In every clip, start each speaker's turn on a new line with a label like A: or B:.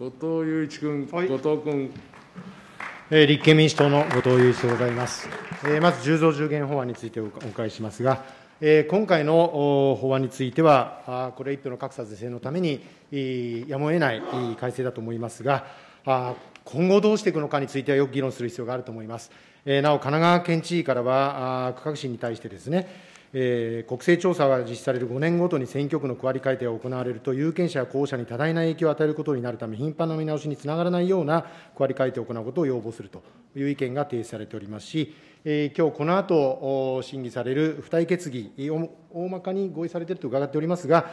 A: 後藤祐一君、後藤君。立憲民主党の後藤祐一でございます。まず10増10減法案についてお伺いしますが、今回の法案については、これ一票の格差是正のためにやむを得ない改正だと思いますが、今後どうしていくのかについてはよく議論する必要があると思います。なお、神奈川県知事からは、区画審に対してですね、国政調査が実施される5年ごとに選挙区の区割り改定が行われると、有権者や候補者に多大な影響を与えることになるため、頻繁な見直しにつながらないような区割り改定を行うことを要望するという意見が提出されておりますし、きょうこのあと審議される付帯決議を大まかに合意されていると伺っておりますが、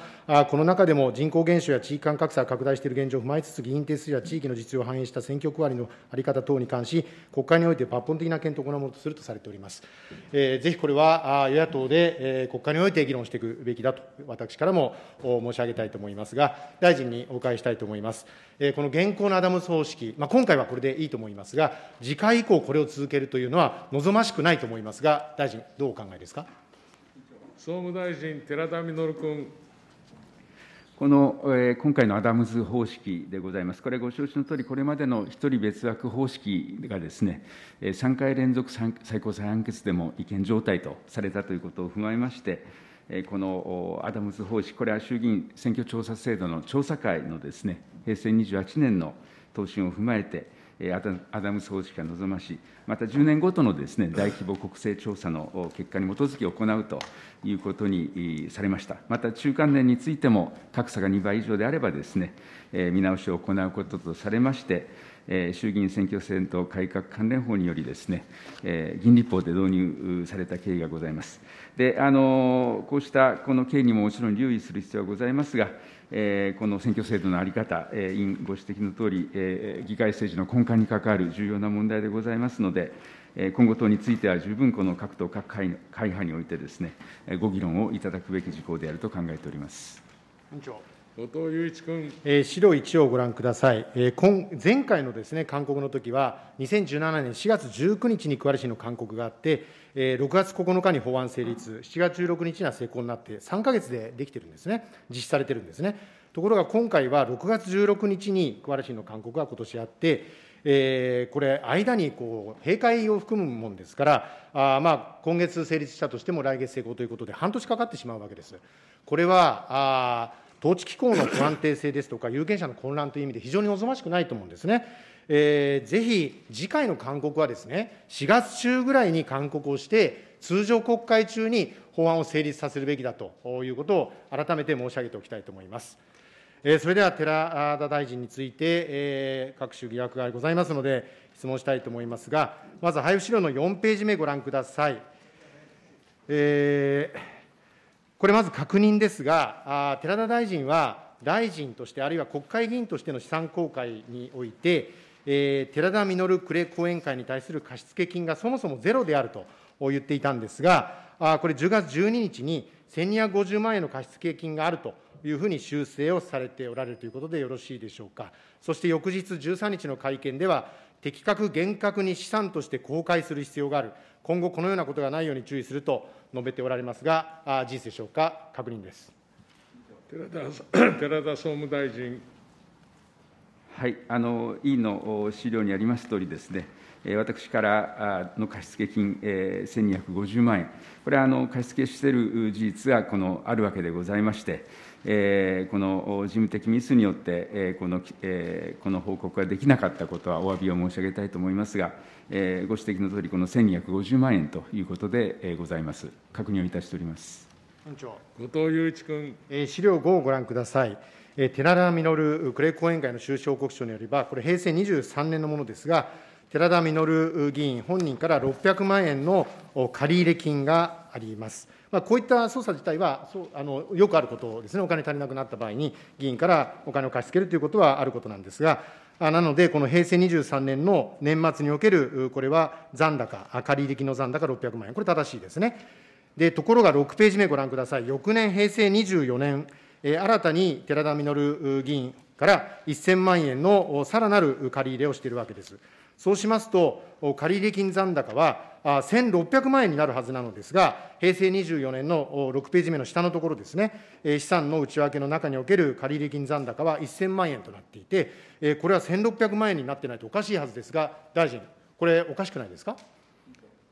A: この中でも人口減少や地域間格差が拡大している現状を踏まえつつ、議員定数や地域の実情を反映した選挙区割りの在り方等に関し、国会において抜本的な検討を行うものとするとされております。えぜひこれは与野党で国会において議論していくべきだと、私からも申し上げたいと思いますが、大臣にお伺いしたいと思います。この現行のアダム方式、まあ、今回はこれでいいと思いますが、次回以降、これを続けるというのは望ましくないと思いますが、大臣、どうお考えですか。総務大臣、寺田稔君。
B: この、え今回のアダムズ方式でございます、これ、ご承知のとおり、これまでの1人別枠方式がですね、3回連続最高裁判決でも違憲状態とされたということを踏まえまして、このアダムズ方式、これは衆議院選挙調査制度の調査会のですね、平成28年の答申を踏まえて、アダムス方式が望ましい、また10年ごとのです、ね、大規模国勢調査の結果に基づき行うということにされました、また中間年についても、格差が2倍以上であればです、ね、見直しを行うこととされまして、衆議院選挙戦闘改革関連法によりです、ね、議員立法で導入された経緯がございます。であのこうしたこの経緯にももちろん留意する必要はございますが、この選挙制度の在り方、委員ご指摘のとおり、議会政治の根幹に関わる重要な問題でございますので、今後等については十分この各党、各会会派においてです、ね、ご議論をいただくべき事項であると考えております。
C: 委員長資
B: 料1
A: をご覧ください。今前回のですね、勧告の時は、2017年4月19日に桑原市の勧告があって、6月9日に法案成立、7月16日には成功になって、3か月でできてるんですね、実施されてるんですね。ところが今回は6月16日に桑原市の勧告が今年あって、えー、これ、間にこう閉会を含むもんですから、あまあ今月成立したとしても、来月成功ということで、半年かかってしまうわけです。これはあ統治機構の不安定性ですとか、有権者の混乱という意味で、非常に望ましくないと思うんですね。えー、ぜひ、次回の勧告はですね、4月中ぐらいに勧告をして、通常国会中に法案を成立させるべきだということを改めて申し上げておきたいと思います。えー、それでは寺田大臣について、えー、各種疑惑がございますので、質問したいと思いますが、まず配布資料の4ページ目ご覧ください。えーこれまず確認ですが、寺田大臣は、大臣として、あるいは国会議員としての資産公開において、えー、寺田稔レ後援会に対する貸付金がそもそもゼロであると言っていたんですが、あこれ、10月12日に1250万円の貸付金があるというふうに修正をされておられるということでよろしいでしょうか。そして翌日13日の会見では、的確厳格に資産として公開する必要がある、今後、このようなことがないように注意すると述べておられますが、事実でしょうか、確認です寺田総務大臣。
B: はい、あの委員の資料にありますとおりですね、私からの貸付金1250万円、これはあの貸付している事実がこのあるわけでございまして、この事務的ミスによってこの、この報告ができなかったことはお詫びを申し上げたいと思いますが、ご指摘のとおり、この1250万円ということでございます。確認をいたしております。
A: 後藤祐一君。資料5をご覧ください。寺田稔呉後援会の収支報告書によれば、これ、平成23年のものですが、寺田稔議員本人から600万円の借入金があります。まあ、こういった捜査自体はそうあのよくあることですね、お金足りなくなった場合に、議員からお金を貸し付けるということはあることなんですが、なので、この平成23年の年末における、これは残高、借入金の残高600万円、これ正しいですね。でところが6ページ目ご覧ください、翌年平成24年、新たに寺田稔議員から1000万円のさらなる借り入れをしているわけです。そうしますと、借入金残高は1600万円になるはずなのですが、平成24年の6ページ目の下のところですね、資産の内訳の中における借入金残高は1000万円となっていて、これは1600万円になってないとおかしいはずですが、大臣、これ、おかしくないですか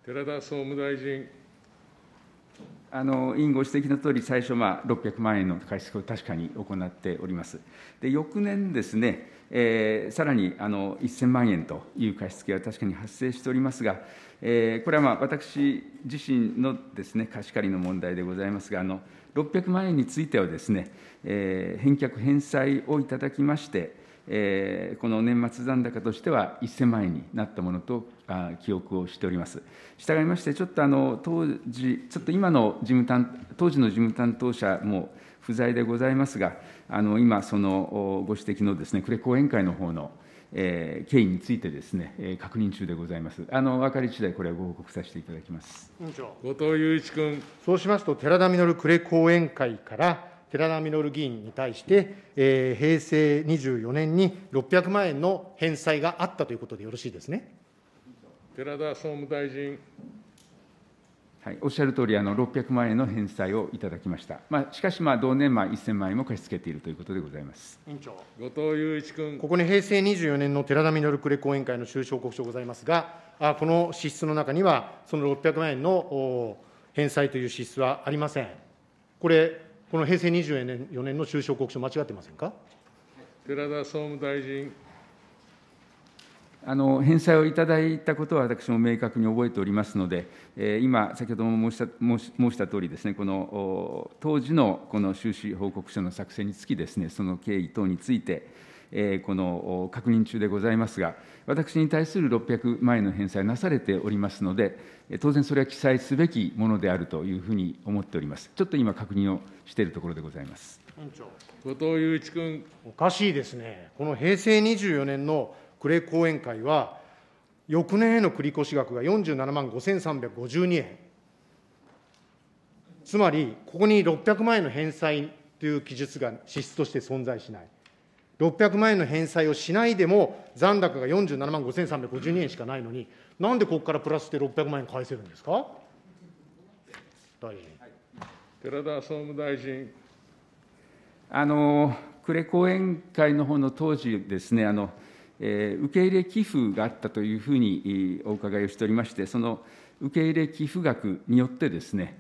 C: 寺田総務大臣。
B: あの委員ご指摘のとおり、最初、600万円の貸付を確かに行っております。で翌年ですね、えー、さらにあの1000万円という貸付は確かに発生しておりますが、えー、これはまあ私自身のですね貸し借りの問題でございますが、あの600万円についてはですね、えー、返却返済をいただきまして、えー、この年末残高としては1000万円になったものとあ記憶をしております。従いまして、ちょっとあの当時、ちょっと今の事務担当時の事務担当者も不在でございますが、あの今、そのご指摘のですね呉後援会の方の、えー、経緯についてですね、えー、確認中でございます。あの分かり次第これはご報告させていただきます。
A: 後藤祐一君。そうしますと寺田稔呉講演会から寺田稔議員に対して、えー、平成24年
B: に600万円の返
A: 済があったということでよろしいです
B: ね
C: 寺田総務大臣。
B: はい、おっしゃる通りあり、600万円の返済をいただきました。まあ、しかし、まあ、同年、まあ、1000万円も貸し付けているということでございます
A: 委員長後藤祐一君。ここに平成24年の寺田稔呉後援会の収支報告書ございますが、あこの支出の中には、その600万円の返済という支出はありません。これこの平成24年年の収支報告書、間違ってませんか
C: 寺田総務大臣。
B: あの返済をいただいたことは私も明確に覚えておりますので、えー、今、先ほども申した申し申した通りですね、この当時のこの収支報告書の作成につきですね、その経緯等について、この確認中でございますが、私に対する600万円の返済なされておりますので、当然それは記載すべきものであるというふうに思っております。ちょっと今、確認をしているところでございます。
A: 後藤祐一君。おかしいですね。この平成24年のれ後援会は、翌年への繰越額が47万5352円。つまり、ここに600万円の返済という記述が支出として存在しない。600万円の返済をしないでも、残高が47万5352円しかないのに、なんでここからプラスして600万円返せるんですか、
C: 大臣。寺田総務大臣。
B: あの呉後援会の方の当時ですねあの、えー、受け入れ寄付があったというふうにお伺いをしておりまして、その受け入れ寄付額によってですね、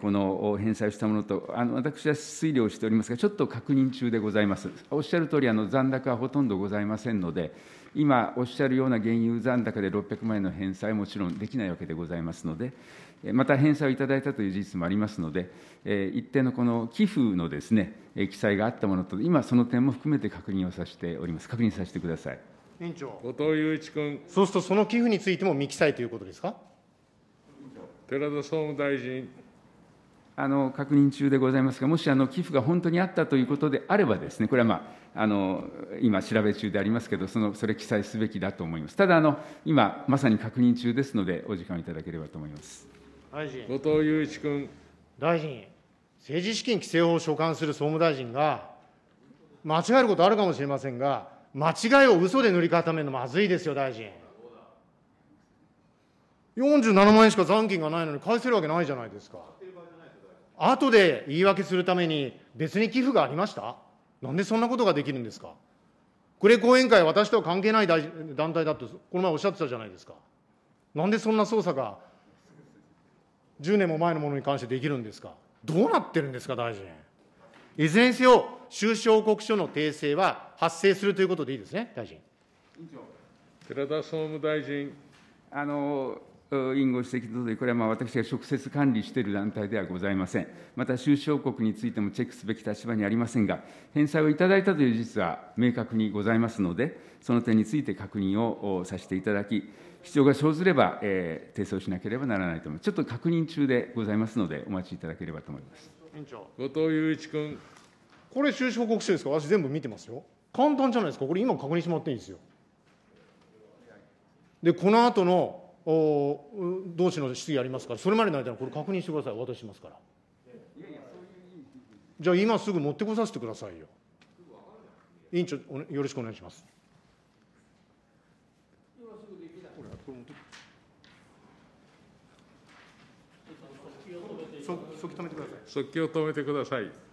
B: この返済したものと、あの私は推理をしておりますが、ちょっと確認中でございます。おっしゃる通りあり、残高はほとんどございませんので、今おっしゃるような原油残高で600万円の返済もちろんできないわけでございますので、また返済をいただいたという事実もありますので、一定のこの寄付のですね記載があったものと、今、その点も含めて確認をさせております。確認させてください。
A: 委員長。後藤祐一君。そうすると、その寄付についても未記載ということですか。
C: 寺田総務大臣。
B: あの確認中でございますが、もしあの寄付が本当にあったということであればですね、これはまあ、あの今、調べ中でありますけど、そのそれ記載すべきだと思います。ただあの、今、まさに確認中ですので、お時間いただければと思います
A: 大臣後藤祐一君。大臣、政治資金規正法を所管する総務大臣が、間違えることあるかもしれませんが、間違いを嘘で塗り固めるのまずいですよ、大臣。47万円しか残金がないのに返せるわけないじゃないですか。後で言い訳するために別に寄付がありましたなんでそんなことができるんですかれ後援会、私とは関係ない団体だと、この前おっしゃってたじゃないですか。なんでそんな捜査が10年も前のものに関してできるんですか。どうなってるんですか、大臣。いずれにせよ、収支報告書の訂正は発生するということでいいですね、大臣。
B: 寺田総務大臣。あの委ご指摘のとおり、これはまあ私が直接管理している団体ではございません。また、収支報告についてもチェックすべき立場にありませんが、返済をいただいたという事実は明確にございますので、その点について確認をさせていただき、必要が生ずれば、えー、提訴しなければならないと思います。ちょっと確認中でございますので、お待ちいただければと思います。
A: 委員長後藤祐一君。これ、収支報告書ですか、私、全部見てますよ。簡単じゃないですか、これ、今確認してもらっていいですよ。で、この後のお同志の質疑ありますから、それまでの間にこれ確認してください、お渡ししますから。じゃあ、今すぐ持ってこさせてくださいよ。委員長、よろしくお願いします。
C: 速記を止めてください。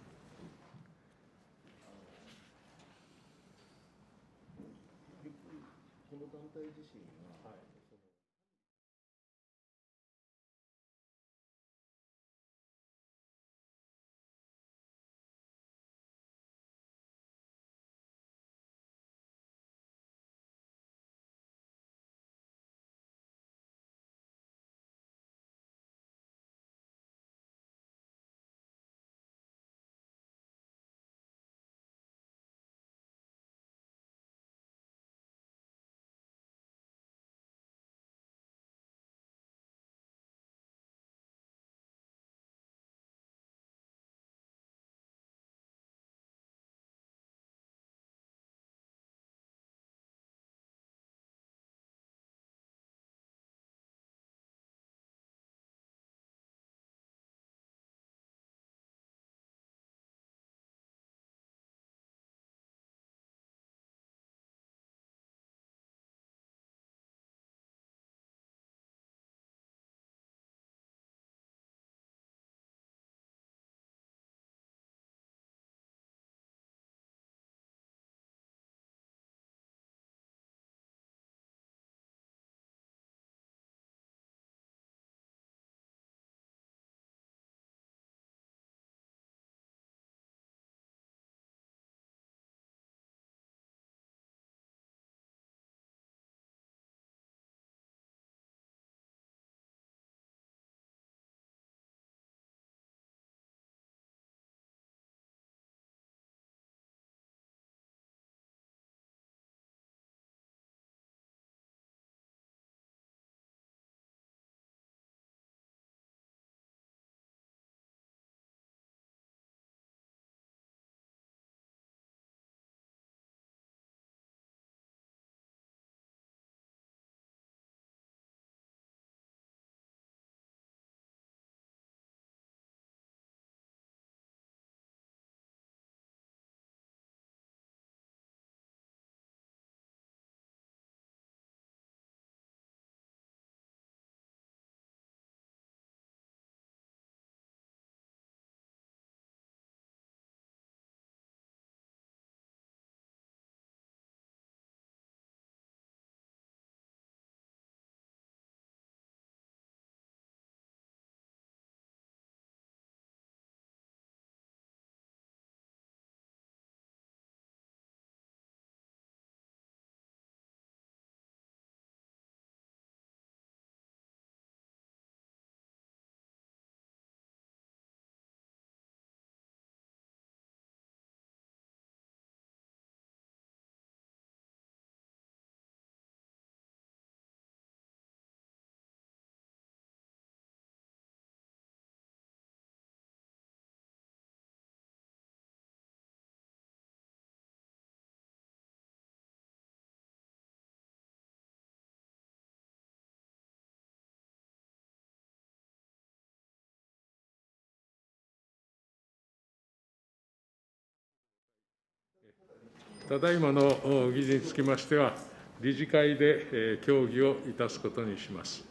A: ただいまの
C: 議事につきましては、理事会で協議をいたすことにします。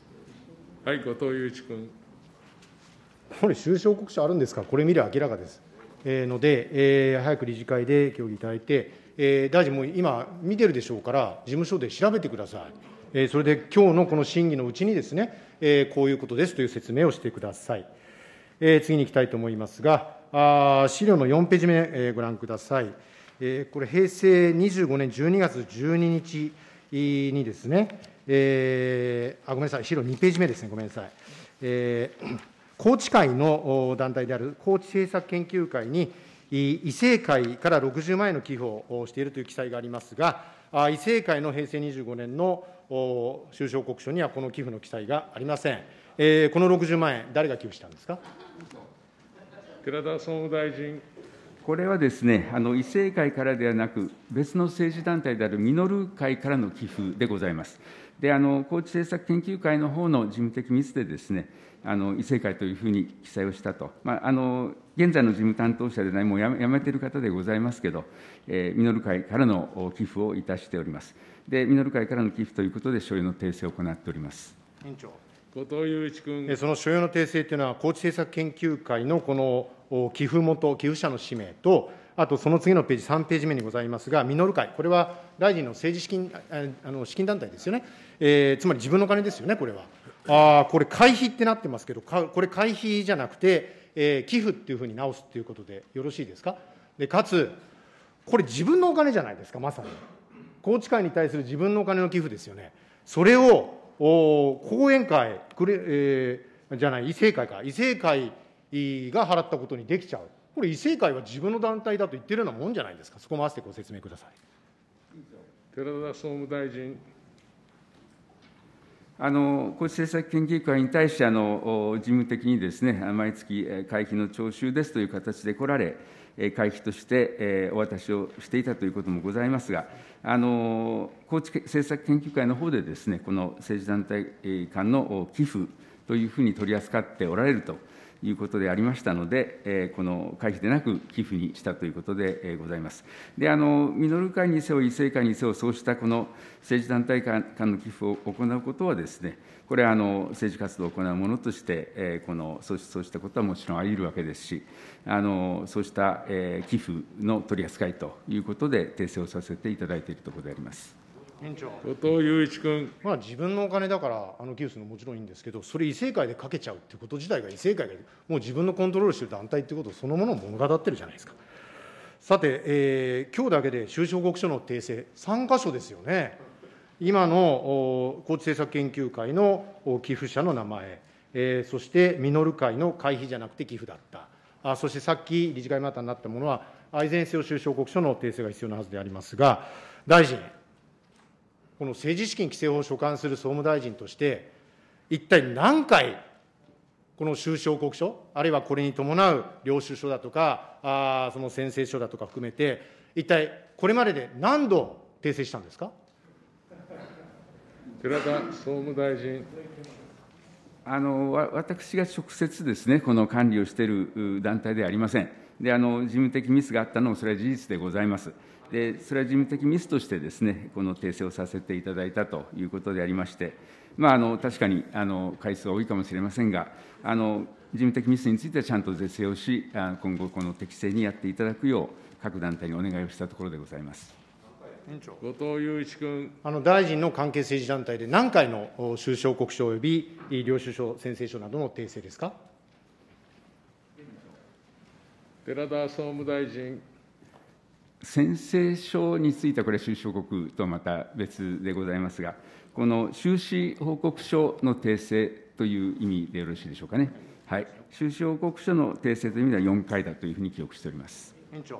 A: はい、後藤祐一君。これ、収支報告書あるんですか、これ見りゃ明らかです。えー、ので、えー、早く理事会で協議いただいて、えー、大臣、も今、見てるでしょうから、事務所で調べてください。えー、それで今日のこの審議のうちにですね、えー、こういうことですという説明をしてください。えー、次に行きたいと思いますが、あ資料の4ページ目、えー、ご覧ください。これ、平成25年12月12日にですね、えー、あごめんなさい、資料2ページ目ですね、ごめんなさい。えー、高知会の団体である高知政策研究会に、異性会から60万円の寄付をしているという記載がありますが、異性会の平成25年の収支報告書にはこの寄付の記載がありません。えー、この60万円、誰が寄付したんですか。寺田総務大臣。
B: これはですね、あの異性会からではなく、別の政治団体であるミノル会からの寄付でございます。で、あの高知政策研究会の方の事務的ミスでですね、あの異性会というふうに記載をしたと、まあ、あの現在の事務担当者でない、もうやめている方でございますけど、えー、ミノル会からの寄付をいたしております。で、ミノル会からの寄付ということで、所有の訂正を行っております。
A: 委員長その所要の訂正というのは、高知政策研究会のこの寄付元、寄付者の氏名と、あとその次のページ、3ページ目にございますが、実る会、これは大臣の政治資金あの資金団体ですよね、えー、つまり自分の金ですよね、これは。ああ、これ、会費ってなってますけど、かこれ、会費じゃなくて、えー、寄付っていうふうに直すということでよろしいですか。でかつ、これ、自分のお金じゃないですか、まさに。高知会に対する自分のお金の寄付ですよね。それを後援会くれ、えー、じゃない、異性会か、異性会が払ったことにできちゃう、これ、異性会は自分の団体だと言ってるようなもんじゃないですか、そこも合わせてご説明ください
C: 寺田総務大臣。
B: あのこう政策研究会に対してあの、事務的にです、ね、毎月会費の徴収ですという形で来られ、会費としてお渡しをしていたということもございますが、高知政策研究会のほうで、この政治団体間の寄付というふうに取り扱っておられると。いうことでありましたので、えこの会費でなく寄付にしたということでございます。で、あの、ミノル会にせよ、異性会にせよ、そうしたこの政治団体間の寄付を行うことはですね、これはあの政治活動を行うものとして、えこのそうしたことはもちろんあり得るわけですし、あのそうした、え寄付の取り扱いということで、訂正をさせていただいているところであります。
A: 委員長後藤祐一君。まあ、自分のお金だから、あの寄付するのもちろんいいんですけど、それ、異性会でかけちゃうってこと自体が、異性会がもう自分のコントロールしてる団体ってことそのものを物語ってるじゃないですか。さて、えー、今日だけで収支報告書の訂正、3箇所ですよね。今の高知政策研究会の寄付者の名前、えー、そして実る会の会費じゃなくて寄付だった。あそしてさっき理事会またになったものは、愛善性収支報告書の訂正が必要なはずでありますが、大臣、この政治資金規正法を所管する総務大臣として、一体何回、この収支報告書、あるいはこれに伴う領収書だとか、あその宣誓書だとか含めて、一体これまでで何度訂正したんですか寺田総務大臣。
B: あの私が直接ですね、この管理をしている団体ではありません。であの事務的ミスがあったのも、それは事実でございます。でそれは事務的ミスとしてです、ね、この訂正をさせていただいたということでありまして、まあ、あの確かにあの回数は多いかもしれませんが、あの事務的ミスについてはちゃんと是正をし、今後、この適正にやっていただくよう、各団体にお願いをしたところでございます。
A: 後藤祐一君あの大臣の関係政治団体で何回の
B: 収支報告書及
A: び領収書、宣誓書などの訂正ですか寺田総務大臣。
B: 宣誓書については、これ、収支報告とはまた別でございますが、この収支報告書の訂正という意味でよろしいでしょうかね。はい、収支報告書の訂正という意味では4回だというふうに記憶しております
A: 委員長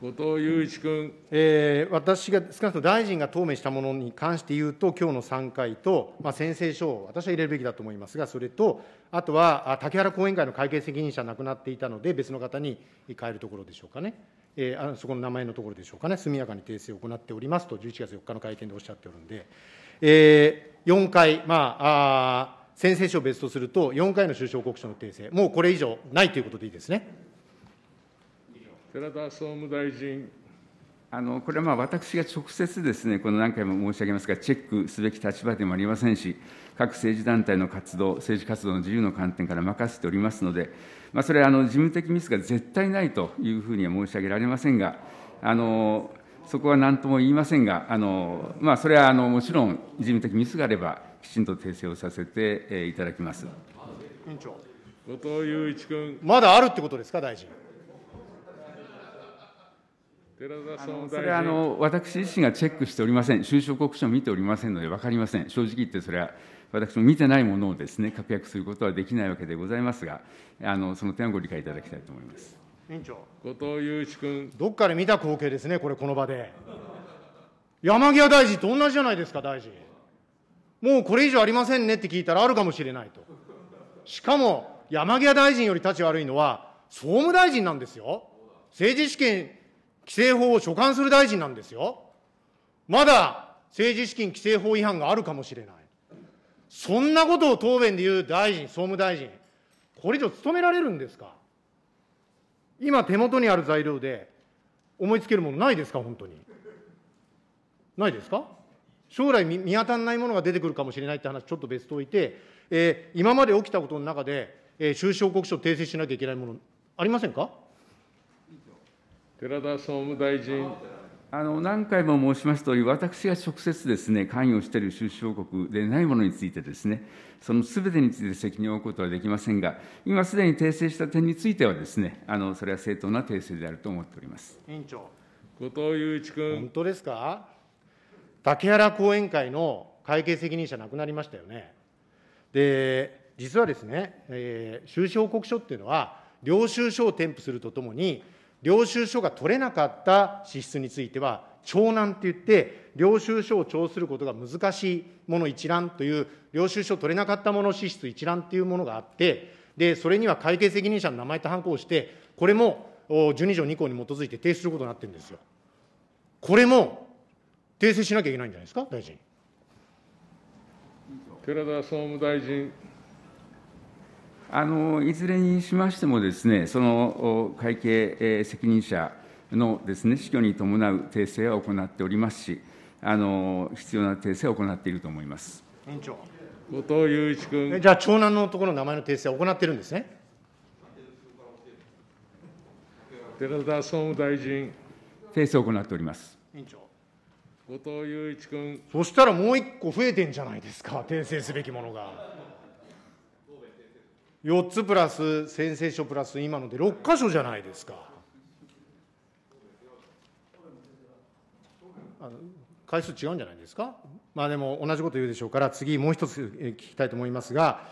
A: 後藤祐一君、えー、私が少なくとも大臣が答弁したものに関して言うと、今日の3回と、まあ、宣誓書を私は入れるべきだと思いますが、それと、あとは竹原後援会の会計責任者亡くなっていたので、別の方に変えるところでしょうかね。えー、あそこの名前のところでしょうかね、速やかに訂正を行っておりますと、11月4日の会見でおっしゃっておるんで、えー、4回、まあ、あ先々書を別とすると、4回の収支報告書の訂正、もうこれ以上ないということでいいですね。
C: 寺田総務大臣
B: あのこれはまあ私が直接ですね、この何回も申し上げますが、チェックすべき立場でもありませんし、各政治団体の活動、政治活動の自由の観点から任せておりますので、まあ、それはあの事務的ミスが絶対ないというふうには申し上げられませんが、あのそこは何とも言いませんが、あのまあ、それはあのもちろん事務的ミスがあれば、きちんと訂正をさせていただきます。
A: 委員長後藤祐一君。まだあるってことですか、大臣。
C: それはあの
B: 私自身がチェックしておりません、収支報告書を見ておりませんので分かりません、正直言ってそれは私も見てないものをですね、確約することはできないわけでございますが、あのその点はご理解いただきたいと思います。
A: 委員長。後藤祐一君。どっかで見た光景ですね、これ、この場で。山際大臣と同じじゃないですか、大臣。もうこれ以上ありませんねって聞いたらあるかもしれないと。しかも、山際大臣より立ち悪いのは、総務大臣なんですよ。政治資金規正法を所管する大臣なんですよ。まだ政治資金規正法違反があるかもしれない。そんなことを答弁で言う大臣、総務大臣、これ以上務められるんですか。今、手元にある材料で、思いつけるものないですか、本当に。ないですか将来見当たらないものが出てくるかもしれないって話、ちょっと別といて、えー、今まで起きたことの中で、えー、収支報告書を訂正しなきゃいけないもの、ありませんか寺田総
B: 務大臣。あの何回も申しますとおり、私が直接ですね関与している収支報告でないものについてですね、そのすべてについて責任を負うことはできませんが、今すでに訂正した点についてはですね、あのそれは正当な訂正であると思っております
A: 委員長、後藤祐一君。本当ですか竹原後援会の会計責任者亡くなりましたよね。
B: で、
A: 実はですね、えー、収支報告書っていうのは、領収書を添付するとともに、領収書が取れなかった支出については、長男っていって、領収書を徴することが難しいもの一覧という、領収書取れなかったもの支出一覧というものがあって、で、それには会計責任者の名前と判行をして、これも12条2項に基づいて提出することになってるんですよ。これも訂正しなきゃいけないんじゃないですか、大臣。寺田総務大臣。
B: いずれにしましても、その会計責任者の死去に伴う訂正は行っておりますし、必要な訂正を行っていると思います
A: 委員長。後藤祐一君。じゃあ、長男の男の名前の訂正は行ってるんですね。
B: 寺田総務大臣。訂正を行っております。
A: 委員長。後藤祐一君。そしたらもう一個増えてんじゃないですか、訂正すべきものが。4つプラス宣誓書プラス今ので6箇所じゃないですか。回数違うんじゃないですか。まあでも同じこと言うでしょうから、次もう一つ聞きたいと思いますが、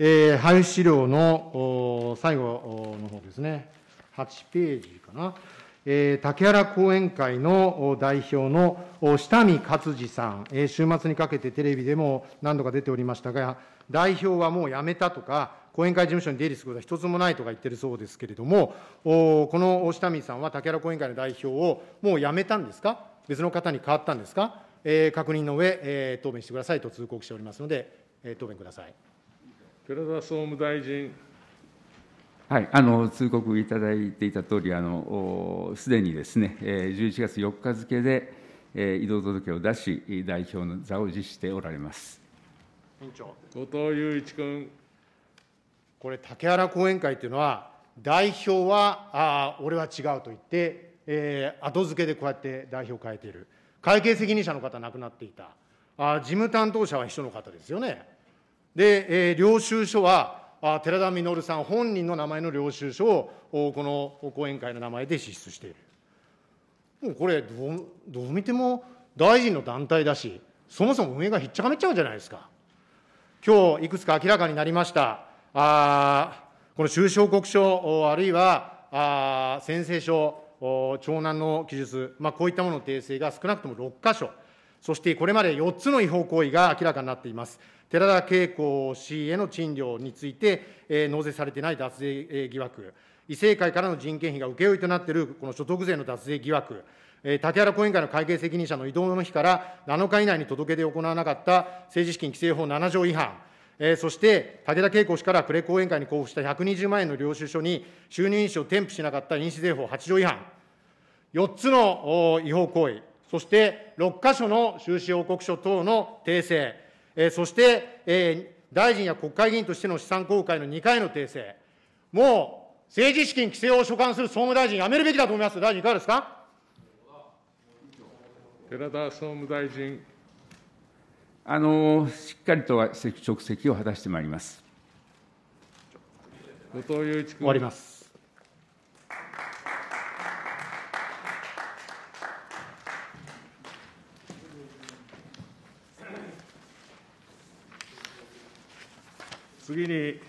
A: えー、配布資料の最後の方ですね、8ページかな。えー、竹原後援会の代表の下見勝次さん、えー、週末にかけてテレビでも何度か出ておりましたが、代表はもう辞めたとか、後援会事務所に出入りすることは一つもないとか言ってるそうですけれども、この下見さんは竹原後援会の代表をもう辞めたんですか、別の方に変わったんですか、えー、確認の上、えー、答弁してくださいと通告しておりますので、えー、答弁ください。寺田総務大臣。
B: はい、あの通告いただいていた通り、すでにですね、11月4日付で、えー、移動届を出し、代表の座を辞しておられます。
A: 委員長後藤祐一君。これ、竹原後援会というのは、代表は、あ俺は違うと言って、えー、後付けでこうやって代表を変えている、会計責任者の方、亡くなっていた、あ事務担当者は秘書の方ですよね。で、えー、領収書は、あ寺田稔さん本人の名前の領収書を、この後援会の名前で支出している。もうこれどう、どう見ても大臣の団体だし、そもそも運営がひっちゃかめっちゃうんじゃないですか。今日いくつか明らかになりました。あこの収支報告書、あるいはあ宣誓書、長男の記述、まあ、こういったものの訂正が少なくとも6箇所、そしてこれまで4つの違法行為が明らかになっています。寺田恵子氏への賃料について、えー、納税されてない脱税疑惑、異性会からの人件費が請負となっているこの所得税の脱税疑惑、えー、竹原後援会の会計責任者の移動の日から7日以内に届け出を行わなかった政治資金規正法7条違反、そして武田恵子氏からプレ講演会に交付した120万円の領収書に、収入印紙を添付しなかった印紙税法8条違反、4つの違法行為、そして6か所の収支報告書等の訂正、そして、大臣や国会議員としての資産公開の2回の訂正、もう政治資金規正を所管する総務大臣、やめるべきだと思います、大臣、いかがですか
C: 寺田総務大臣。
B: あのしっかりと職責を果たしてまいります。
A: 後藤祐一君終わりま
B: す。
C: 次に